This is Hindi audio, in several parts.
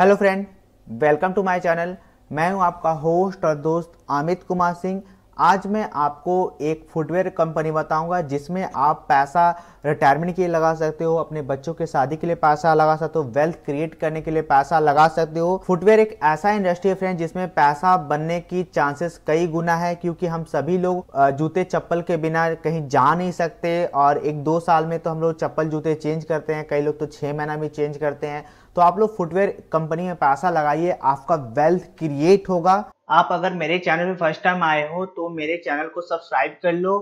hello friend welcome to my channel मैं हूं आपका होस्ट और दोस्त अमित कुमार सिंह आज मैं आपको एक फुटवेयर कंपनी बताऊंगा जिसमें आप पैसा रिटायरमेंट के लिए लगा सकते हो अपने बच्चों के शादी के लिए पैसा लगा सकते हो वेल्थ क्रिएट करने के लिए पैसा लगा सकते हो फुटवेयर एक ऐसा इंडस्ट्री है फ्रेंड जिसमें पैसा बनने की चांसेस कई गुना है क्योंकि हम सभी लोग जूते चप्पल के बिना कहीं जा नहीं सकते और एक दो साल में तो हम लोग चप्पल जूते चेंज करते हैं कई लोग तो छः महीना भी चेंज करते हैं तो आप लोग फुटवेयर कंपनी में पैसा लगाइए आपका वेल्थ क्रिएट होगा आप अगर मेरे चैनल में फर्स्ट टाइम आए हो तो मेरे चैनल को सब्सक्राइब कर लो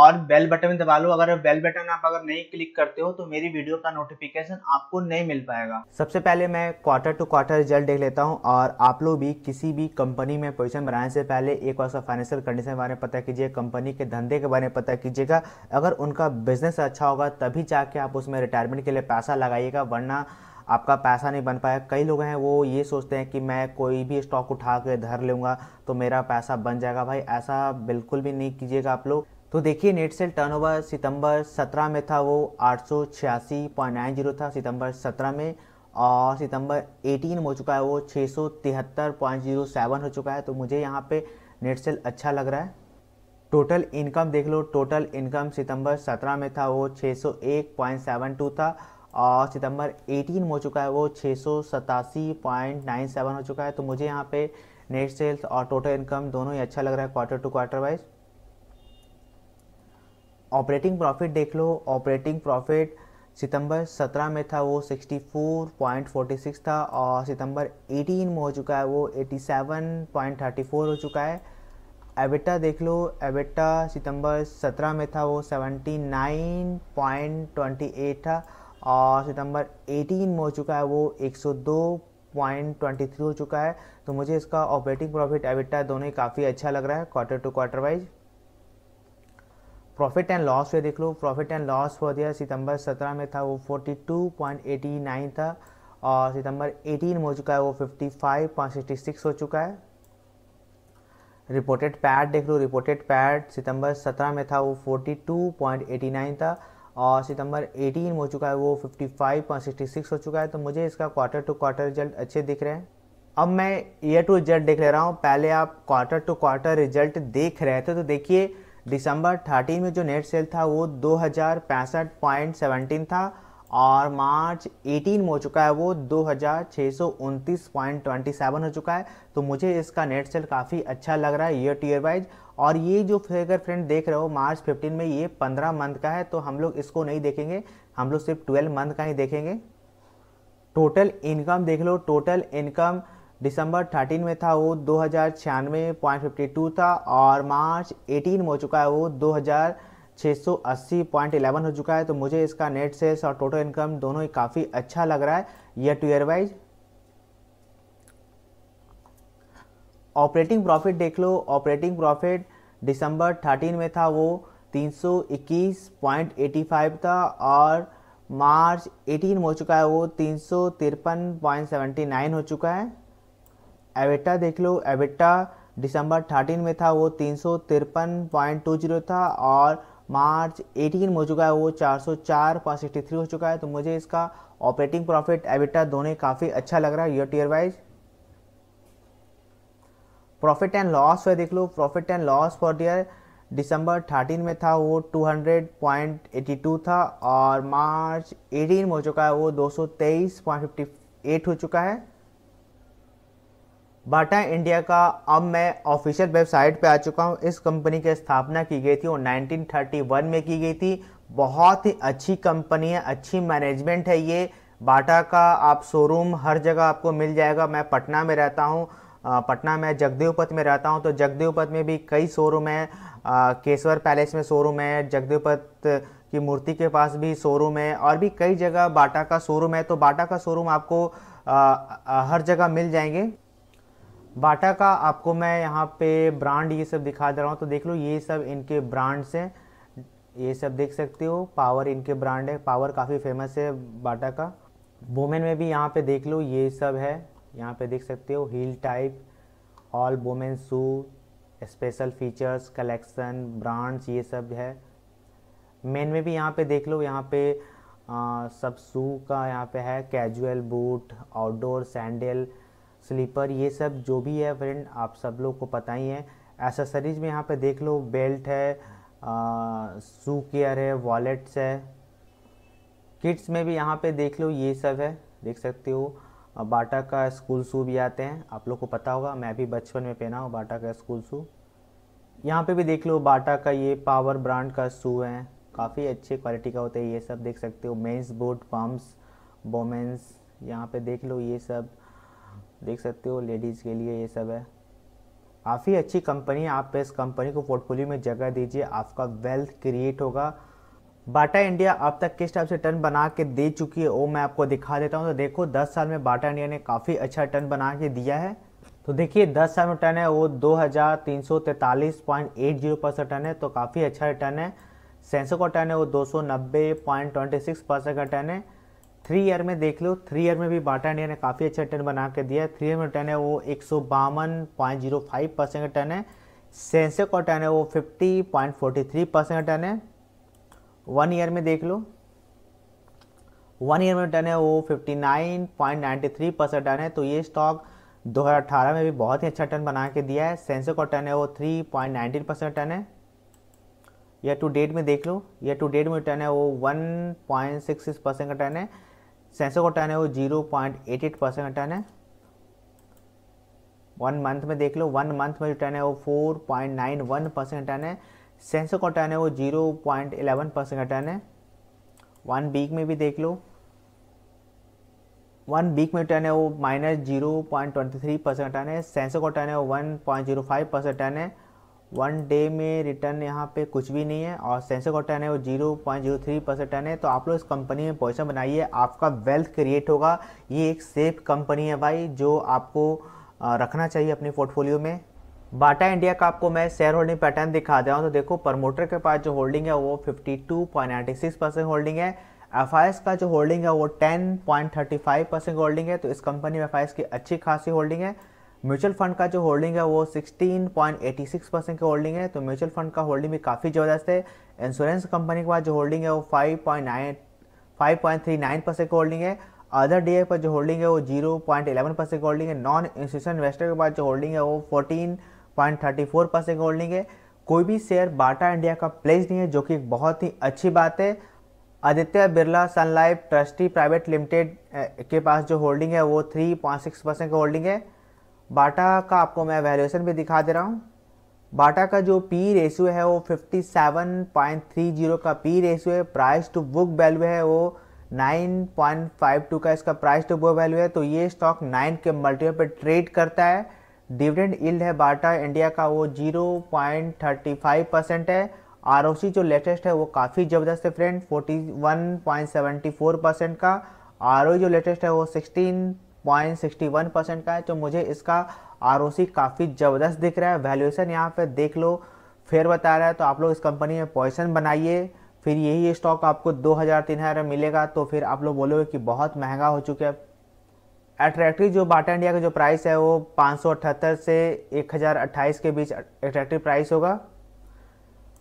और बेल बटन दबा लो अगर बेल बटन आप अगर नहीं क्लिक करते हो तो मेरी वीडियो का नोटिफिकेशन आपको नहीं मिल पाएगा सबसे पहले मैं क्वार्टर टू क्वार्टर रिजल्ट देख लेता हूं और आप लोग भी किसी भी कंपनी में पोजीशन बनाने से पहले एक बार उसका फाइनेंशियल कंडीशन के बारे में पता कीजिए कंपनी के धंधे के बारे में पता कीजिएगा अगर उनका बिजनेस अच्छा होगा तभी जाके आप उसमें रिटायरमेंट के लिए पैसा लगाइएगा वरना आपका पैसा नहीं बन पाया कई लोग हैं वो ये सोचते हैं कि मैं कोई भी स्टॉक उठा के धर लूँगा तो मेरा पैसा बन जाएगा भाई ऐसा बिल्कुल भी नहीं कीजिएगा आप लोग तो देखिए नेट सेल टर्नओवर सितंबर 17 में था वो आठ था सितंबर 17 में और सितंबर 18 हो चुका है वो छः हो चुका है तो मुझे यहाँ पे नेट सेल अच्छा लग रहा है टोटल इनकम देख लो टोटल इनकम सितंबर 17 में था वो 601.72 था और सितंबर 18 हो चुका है वो छः हो चुका है तो मुझे यहाँ पे नेट सेल्स और टोटल इनकम दोनों ही अच्छा लग रहा है quarter to quarter wise operating profit देख लो ऑपरेटिंग प्रॉफिट सितंबर 17 में था वो 64.46 था और सितंबर 18 में हो चुका है वो 87.34 हो चुका है एबिटा देख लो एबिटा सितंबर 17 में था वो 79.28 था और सितंबर 18 हो चुका है वो 102.23 हो चुका है तो मुझे इसका ऑपरेटिंग प्रॉफिट एबिटा दोनों ही काफ़ी अच्छा लग रहा है quarter to quarter wise profit and loss पे देख लो profit and loss for the year September 17 में था वो 42.89 था और सितंबर 18 हो चुका है वो 55.66 हो चुका है रिपोर्टेड पैड देख लो रिपोर्टेड पैड सितंबर 17 में था वो 42.89 था और सितंबर 18 हो चुका है वो 55.66 हो चुका है तो मुझे इसका क्वार्टर टू क्वार्टर रिजल्ट अच्छे दिख रहे हैं अब मैं ईयर टू रिजल्ट देख ले रहा हूँ पहले आप क्वार्टर टू क्वार्टर रिजल्ट देख रहे थे तो देखिए दिसंबर 13 में जो नेट सेल था वो दो था और मार्च 18 हो चुका है वो दो हो चुका है तो मुझे इसका नेट सेल काफ़ी अच्छा लग रहा है ईयर टू ईयर वाइज और ये जो फिगर फ्रेंड देख रहे हो मार्च 15 में ये 15 मंथ का है तो हम लोग इसको नहीं देखेंगे हम लोग सिर्फ 12 मंथ का ही देखेंगे टोटल इनकम देख लो टोटल इनकम दिसंबर 13 में था वो दो था और मार्च 18 में हो चुका है वो दो हो चुका है तो मुझे इसका नेट सेल्स और टोटल इनकम दोनों ही काफ़ी अच्छा लग रहा है यह to year wise operating profit देख लो ऑपरेटिंग प्रॉफिट दिसंबर 13 में था वो 321.85 था और मार्च 18 हो चुका है वो तीन हो चुका है एविटा देख लो एविटा दिसंबर 13 में था वो तीन था और मार्च 18 हो चुका है वो 404.63 हो चुका है तो मुझे इसका ऑपरेटिंग प्रॉफिट एविटा दोनों काफ़ी अच्छा लग रहा है year to year wise profit and loss है देख लो profit and loss for the year December thirteen में था वो 200.82 था और मार्च 18 में हो चुका है वो 223.58 हो चुका है बाटा इंडिया का अब मैं ऑफिशियल वेबसाइट पे आ चुका हूँ इस कंपनी की स्थापना की गई थी और 1931 में की गई थी बहुत ही अच्छी कंपनी है अच्छी मैनेजमेंट है ये बाटा का आप शोरूम हर जगह आपको मिल जाएगा मैं पटना में रहता हूँ पटना में जगदेवपथ में रहता हूँ तो जगदेवपथ में भी कई शोरूम है केसवर पैलेस में शोरूम है जगदेवपथ की मूर्ति के पास भी शोरूम है और भी कई जगह बाटा का शोरूम है तो बाटा का शोरूम आपको आ, आ, हर जगह मिल जाएंगे बाटा का आपको मैं यहाँ पे ब्रांड ये सब दिखा दे रहा हूँ तो देख लो ये सब इनके ब्रांड्स हैं ये सब देख सकते हो पावर इनके ब्रांड है पावर काफ़ी फेमस है बाटा का वोमेन में भी यहाँ पे देख लो ये सब है यहाँ पे देख सकते हो heel type all women shoe special features collection brands ये सब है मेन में भी यहाँ पे देख लो यहाँ पे आ, सब शू का यहाँ पे है casual boot outdoor sandal slipper ये सब जो भी है फ्रेंड आप सब लोग को पता ही है एसेसरीज में यहाँ पे देख लो बेल्ट है शू केयर है वॉलेट्स है किड्स में भी यहाँ पे देख लो ये सब है देख सकते हो बाटा का स्कूल शू भी आते हैं आप लोग को पता होगा मैं भी बचपन में पहना हूँ बाटा का स्कूल शू यहाँ पे भी देख लो बाटा का ये पावर ब्रांड का शू है काफ़ी अच्छे क्वालिटी का होता है ये सब देख सकते हो मेंस बूट पम्प्स वोमेंस यहाँ पे देख लो ये सब देख सकते हो लेडीज़ के लिए ये सब है काफ़ी अच्छी कंपनी है आप इस कंपनी को पोर्टफोलियो में जगह दीजिए आपका वेल्थ क्रिएट होगा बाटा इंडिया अब तक किस टाइप से टर्न बना के दे चुकी है वो मैं आपको दिखा देता हूँ तो देखो 10 साल में बाटा इंडिया ने काफ़ी अच्छा टर्न बना के दिया है तो देखिए 10 साल में टर्न है वो 2343.80 परसेंट टर्न है तो काफ़ी अच्छा रिटर्न है सेंसो का टर्न है वो 290.26 परसेंट का टर्न है थ्री ईयर में देख लो थ्री ईयर में भी बाटा इंडिया ने काफ़ी अच्छा टर्न बना के दिया है थ्री ईयर में टर्न है वो एक परसेंट का टर्न है सेंसो का टर्न है वो फिफ्टी परसेंट का टर्न है वन ईयर में देख लो वन ईयर में रिटर्न है वो 59.93 परसेंट रिटर्न है तो ये स्टॉक 2018 में भी बहुत ही अच्छा रिटर्न बना के दिया है सेंसो का रिटर्न है वो 3.19 परसेंट रिटर्न है या टू डेट में देख लो या टू डेट में रिटर्न है वो 1.66 परसेंट रिटर्न है सेंसो का रिटर्न है वो 0.88 परसेंट रिटर्न है वन मंथ में देख लो वन मंथ में रिटर्न है वो 4.91 परसेंट टर्न है सेंसो का टर्न है वो जीरो पॉइंट एलेवन परसेंट का टर्न है वन वीक में भी देख लो वन वीक में टर्न है वो minus zero point twenty three percent turn है सेंसो का टर्न है वो one point zero five percent turn है वन डे में रिटर्न यहाँ पे कुछ भी नहीं है और सेंसो का टर्न है वो zero point zero three percent turn है तो आप लोग इस कंपनी में पैसा बनाइए आपका वेल्थ क्रिएट होगा ये एक सेफ कंपनी है भाई जो आपको रखना चाहिए अपने पोर्टफोलियो में बाटा इंडिया का आपको मैं शेयर होल्डिंग पैटर्न दिखा दिया हूँ तो देखो प्रमोटर के पास जो होल्डिंग है वो 52.96 परसेंट होल्डिंग है एफ का जो होल्डिंग है वो 10.35 परसेंट होल्डिंग है तो इस कंपनी में एफ की अच्छी खासी होल्डिंग है म्यूचुअल फंड का जो होल्डिंग है वो 16.86 परसेंट की होल्डिंग है तो म्यूचुअल फंड का होल्डिंग भी काफ़ी ज़बरदस्त है इंश्योरेंस कंपनी के पास जो होल्डिंग है वो 5.9 5.39 परसेंट की होल्डिंग है अदर डी पर जो होल्डिंग है वो 0.11 परसेंट की होल्डिंग है नॉन इंस्टीट्यूशन इन्वेस्टर के पास जो होल्डिंग है वो fourteen point thirty four percent holding है कोई भी शेयर बाटा इंडिया का प्लेस नहीं है जो कि एक बहुत ही अच्छी बात है Aditya Birla sun life trustee private limited के पास जो होल्डिंग है वो थ्री पॉइंट सिक्स परसेंट का होल्डिंग है बाटा का आपको मैं वैल्यूएशन भी दिखा दे रहा हूँ बाटा का जो पी रेशियो है वो 57.30 का पी रेशियो है प्राइस टू बुक वैल्यू है वो 9.52 का इसका प्राइस टू बुक वैल्यू है तो ये स्टॉक 9 के मल्टीपल पर ट्रेड करता है डिविडेंड इल्ड है बाटा इंडिया का वो 0.35 परसेंट है आर जो लेटेस्ट है वो काफ़ी ज़बरदस्त है फ्रेंड 41.74 परसेंट का आर जो लेटेस्ट है वो 16.61 परसेंट का है तो मुझे इसका आर काफ़ी ज़बरदस्त दिख रहा है वैल्यूएसन यहाँ पे देख लो फिर बता रहा है तो आप लोग इस कंपनी में पॉइसन बनाइए फिर यही स्टॉक आपको दो हज़ार तीन हज़ार मिलेगा तो फिर आप लोग बोलोगे कि बहुत महंगा हो चुका है अट्रैक्टिव जो बाटा इंडिया का जो प्राइस है वो पाँच से एक के बीच अट्रैक्टिव प्राइस होगा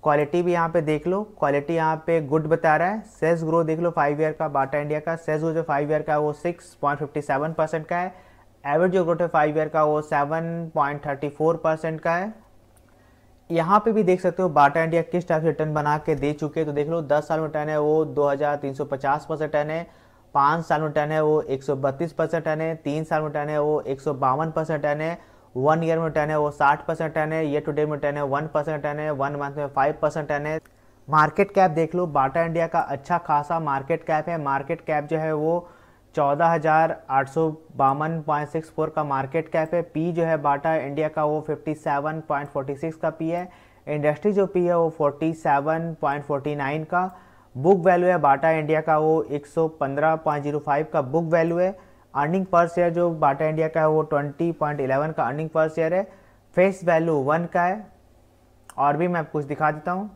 क्वालिटी भी यहाँ पे देख लो क्वालिटी यहाँ पे गुड बता रहा है सेल्स ग्रोथ देख लो फाइव ईयर का बाटा इंडिया का सेल्स ग्रोथ जो फाइव ईयर का है वो 6.57 परसेंट का है एवरेज जो ग्रोथ है फाइव ईयर का वो 7.34 परसेंट का है यहाँ पे भी देख सकते हो बाटा इंडिया किस टाइप से रिटर्न बना के दे चुके हैं तो देख लो दस साल में रिटर्न है वो 2350 परसेंट रिटर्न है पाँच साल में टर्न है वो एक सौ बत्तीस परसेंट टर्न है तीन साल में टर्न है वो एक सौ बावन परसेंट टर्न है वन ईयर में टर्न है वो साठ परसेंट टर्न है ईयर टू डे में टर्न है वन परसेंट टर्न है वन मंथ में फाइव परसेंट टर्न है मार्केट कैप देख लो बाटा इंडिया का अच्छा खासा मार्केट कैप है मार्केट कैप जो है वो चौदह हज़ार आठ सौ बावन पॉइंट सिक्स फोर का मार्केट कैप है पी जो है बाटा इंडिया का वो fifty seven point forty six का पी है इंडस्ट्री जो पी है वो forty seven point forty nine का बुक वैल्यू है बाटा इंडिया का वो एक सौ पंद्रह जीरो फाइव का बुक वैल्यू है अर्निंग पर शेयर जो बाटा इंडिया का है वो ट्वेंटी पॉइंट इलेवन का अर्निंग पर शेयर है फेस वैल्यू वन का है और भी मैं कुछ दिखा देता हूँ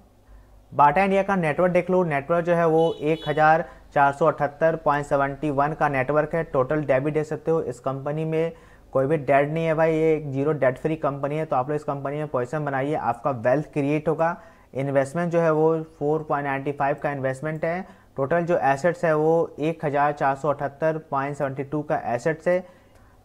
बाटा इंडिया का नेटवर्क देख लो नेटवर्क जो है वो एक हज़ार चार सौ अठहत्तर पॉइंट सेवेंटी वन का नेटवर्क है टोटल डेबिट दे सकते हो इस कंपनी में कोई भी डेड नहीं है भाई ये एक जीरो डेड फ्री कंपनी है तो आप लोग इस कंपनी में पॉइसन बनाइए आपका वेल्थ क्रिएट होगा इन्वेस्टमेंट जो है वो 4.95 का इन्वेस्टमेंट है टोटल जो एसेट्स है वो एक का एसेट्स है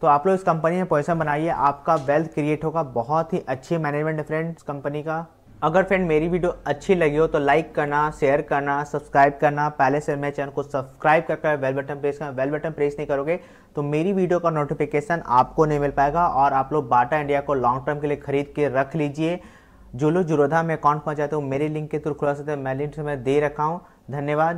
तो आप लोग इस कंपनी में पोजिशन बनाइए आपका वेल्थ क्रिएट होगा बहुत ही अच्छी मैनेजमेंट है फ्रेंड्स कंपनी का अगर फ्रेंड मेरी वीडियो अच्छी लगी हो तो लाइक करना शेयर करना सब्सक्राइब करना पहले से मेरे चैनल को सब्सक्राइब करके बेल बटन प्रेस करना बेल बटन प्रेस नहीं करोगे तो मेरी वीडियो का नोटिफिकेशन आपको नहीं मिल पाएगा और आप लोग बाटा इंडिया को लॉन्ग टर्म के लिए खरीद के रख लीजिए जो लोग जुरोधा में अकाउंट पहुँचाते हो मेरे लिंक के थ्रू खुला सकते हैं मैं लिंक से मैं दे रखा हूँ धन्यवाद